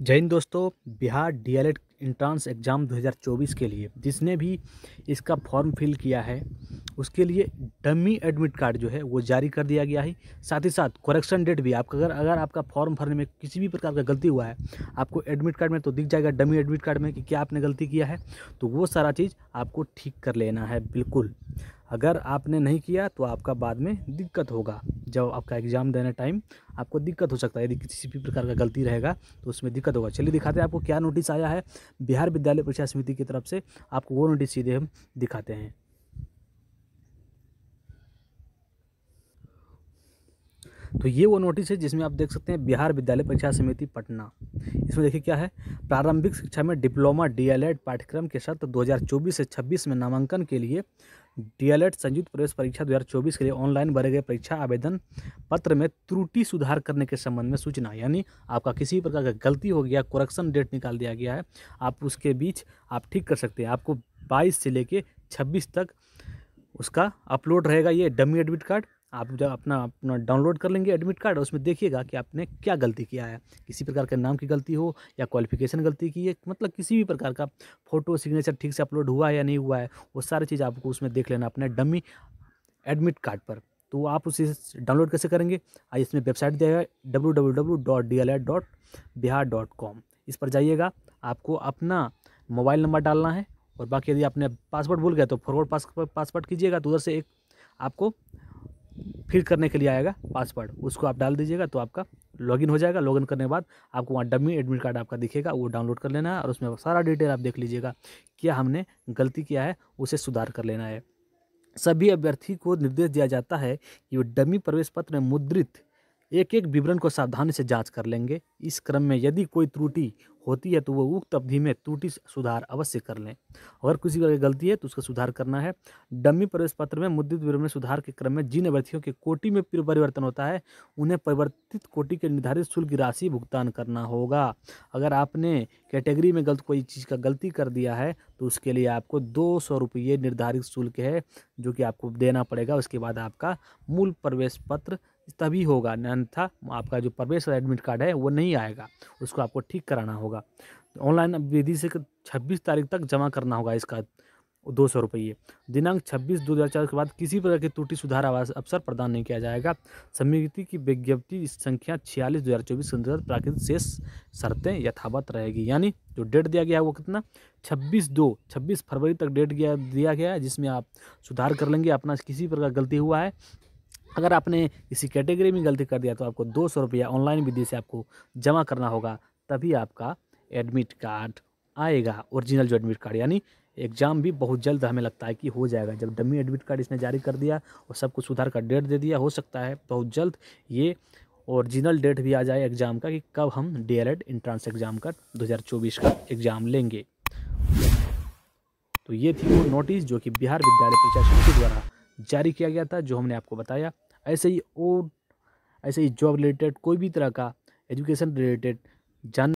जय हिंद दोस्तों Bihar DElEd entrance exam 2024 के लिए जिसने भी इसका फॉर्म फिल किया है उसके लिए डमी एडमिट कार्ड जो है वो जारी कर दिया गया है साथ ही साथ करेक्शन डेट भी आपका अगर अगर आपका फॉर्म भरने में किसी भी प्रकार का गलती हुआ है आपको एडमिट कार्ड में तो दिख जाएगा डमी एडमिट कार्ड में कि क्या आपने गलती किया है तो वो सारा चीज़ आपको ठीक कर लेना है बिल्कुल अगर आपने नहीं किया तो आपका बाद में दिक्कत होगा जब आपका एग्ज़ाम देने टाइम आपको दिक्कत हो सकता है यदि किसी भी प्रकार का गलती रहेगा तो उसमें दिक्कत होगा चलिए दिखाते हैं आपको क्या नोटिस आया है बिहार विद्यालय परीक्षा समिति की तरफ से आपको वो नोटिस सीधे हम दिखाते हैं तो ये वो नोटिस है जिसमें आप देख सकते हैं बिहार विद्यालय परीक्षा समिति पटना इसमें देखिए क्या है प्रारंभिक शिक्षा में डिप्लोमा डीएलएड पाठ्यक्रम के साथ 2024 से 26 में नामांकन के लिए डीएलएड संयुक्त प्रवेश परीक्षा 2024 के लिए ऑनलाइन भरे गए परीक्षा आवेदन पत्र में त्रुटि सुधार करने के संबंध में सूचना यानी आपका किसी प्रकार का गलती हो गया कोरक्शन डेट निकाल दिया गया है आप उसके बीच आप ठीक कर सकते हैं आपको बाईस से लेके छब्बीस तक उसका अपलोड रहेगा ये डमी एडमिट कार्ड आप जब अपना अपना डाउनलोड कर लेंगे एडमिट कार्ड उसमें देखिएगा कि आपने क्या गलती किया है किसी प्रकार के नाम की गलती हो या क्वालिफिकेशन गलती की है मतलब किसी भी प्रकार का फ़ोटो सिग्नेचर ठीक से अपलोड हुआ है या नहीं हुआ है वो सारी चीज़ आपको उसमें देख लेना अपने डमी एडमिट कार्ड पर तो आप उसे डाउनलोड कैसे करेंगे आज इसमें वेबसाइट दिया W W W dot D L dot Bihar dot com इस पर जाइएगा आपको अपना मोबाइल नंबर डालना है और बाकी यदि आपने पासवर्ड भूल गया तो फॉरवर्ड पास पासवर्ड कीजिएगा तो उधर से एक आपको फिल करने के लिए आएगा पासवर्ड उसको आप डाल दीजिएगा तो आपका लॉगिन हो जाएगा लॉगिन करने के बाद आपको वहाँ डमी एडमिट कार्ड आपका दिखेगा वो डाउनलोड कर लेना है और उसमें सारा डिटेल आप देख लीजिएगा क्या हमने गलती किया है उसे सुधार कर लेना है सभी अभ्यर्थी को निर्देश दिया जाता है कि वो डमी प्रवेश पत्र में मुद्रित एक एक विवरण को सावधानी से जांच कर लेंगे इस क्रम में यदि कोई त्रुटि होती है तो वो उक्त अवधि में त्रुटि सुधार अवश्य कर लें अगर किसी की गलती है तो उसका सुधार करना है डम्मी प्रवेश पत्र में मुद्रित विवरण में सुधार के क्रम में जिन अभ्यर्थियों के कोटि में परिवर्तन होता है उन्हें परिवर्तित कोटि के निर्धारित शुल्क राशि भुगतान करना होगा अगर आपने कैटेगरी में गलत कोई चीज़ का गलती कर दिया है तो उसके लिए आपको दो सौ रुपये निर्धारित शुल्क है जो कि आपको देना पड़ेगा उसके बाद आपका मूल प्रवेश पत्र तभी होगा अन्यथा आपका जो प्रवेश एडमिट कार्ड है वो नहीं आएगा उसको आपको ठीक कराना होगा ऑनलाइन विधि से छब्बीस तारीख तक जमा करना होगा इसका दो सौ रुपये दिनांक छब्बीस दो हज़ार चार के बाद किसी प्रकार की त्रुटि सुधार आवास अवसर प्रदान नहीं किया जाएगा समिति की विज्ञप्ति संख्या छियालीस दो हज़ार चौबीस के अंतर्गत प्राकृतिक शेष शर्तें यथावत रहेगी यानी जो डेट दिया गया है वो कितना छब्बीस दो छब्बीस फरवरी तक डेट दिया गया है जिसमें आप सुधार कर लेंगे अपना किसी प्रकार गलती हुआ है अगर आपने किसी कैटेगरी में गलती कर दिया तो आपको दो सौ रुपया ऑनलाइन विधि से आपको जमा करना होगा तभी आपका एडमिट कार्ड आएगा ओरिजिनल जो एडमिट कार्ड यानी एग्ज़ाम भी बहुत जल्द हमें लगता है कि हो जाएगा जब डमी एडमिट कार्ड इसने जारी कर दिया और सब कुछ सुधार का डेट दे दिया हो सकता है बहुत जल्द ये ओरिजिनल डेट भी आ जाए एग्ज़ाम का कि कब हम डी एल एड एग्ज़ाम का 2024 का एग्ज़ाम लेंगे तो ये थी वो नोटिस जो कि बिहार विद्यालय प्रशासन के द्वारा जारी किया गया था जो हमने आपको बताया ऐसे ही और ऐसे ही जॉब रिलेटेड कोई भी तरह का एजुकेशन रिलेटेड जान